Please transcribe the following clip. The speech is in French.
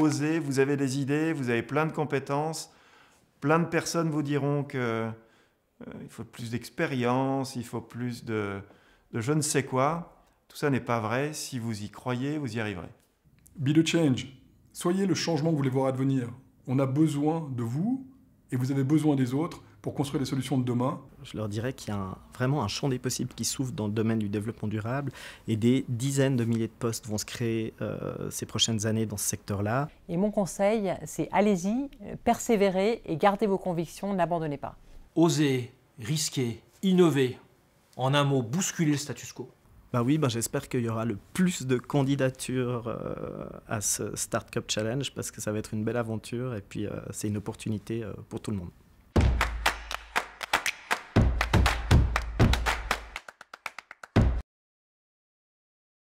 osez, vous avez des idées, vous avez plein de compétences. Plein de personnes vous diront qu'il euh, il faut plus d'expérience, il faut plus de, de je ne sais quoi. Tout ça n'est pas vrai. Si vous y croyez, vous y arriverez. Be the change. Soyez le changement que vous voulez voir advenir. On a besoin de vous et vous avez besoin des autres pour construire les solutions de demain Je leur dirais qu'il y a vraiment un champ des possibles qui s'ouvre dans le domaine du développement durable et des dizaines de milliers de postes vont se créer euh, ces prochaines années dans ce secteur-là. Et mon conseil, c'est allez-y, persévérez et gardez vos convictions, n'abandonnez pas. Osez, risquez, innovez, en un mot, bousculer le status quo. Bah oui, bah j'espère qu'il y aura le plus de candidatures euh, à ce Start Cup Challenge parce que ça va être une belle aventure et puis euh, c'est une opportunité pour tout le monde.